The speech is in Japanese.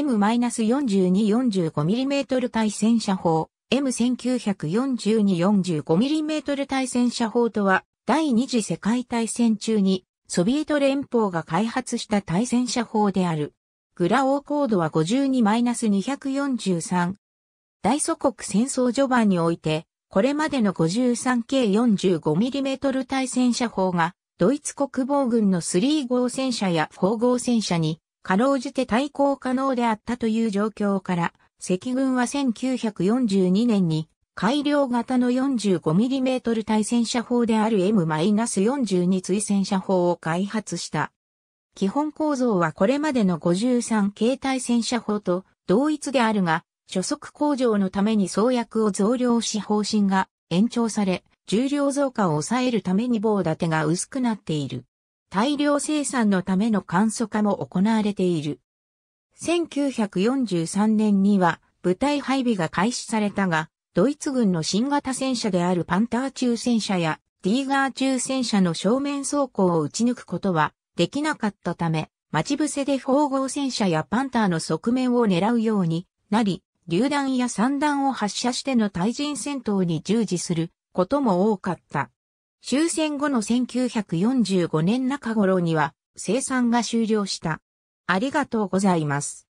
M-42-45mm 対戦車砲、M1942-45mm 対戦車砲とは、第二次世界大戦中に、ソビエト連邦が開発した対戦車砲である。グラオーコードは52-243。大祖国戦争序盤において、これまでの 53K45mm 対戦車砲が、ドイツ国防軍の3号戦車や4号戦車にかろうじて対抗可能であったという状況から、赤軍は1942年に改良型の 45mm 対戦車砲である M-42 追戦車砲を開発した。基本構造はこれまでの53形態戦車砲と同一であるが、初速向上のために創薬を増量し方針が延長され、重量増加を抑えるために棒立てが薄くなっている。大量生産のための簡素化も行われている。1943年には部隊配備が開始されたが、ドイツ軍の新型戦車であるパンター中戦車やディーガー中戦車の正面走行を撃ち抜くことはできなかったため、待ち伏せで砲合戦車やパンターの側面を狙うようになり、榴弾や散弾を発射しての対人戦闘に従事することも多かった。終戦後の1945年中頃には生産が終了した。ありがとうございます。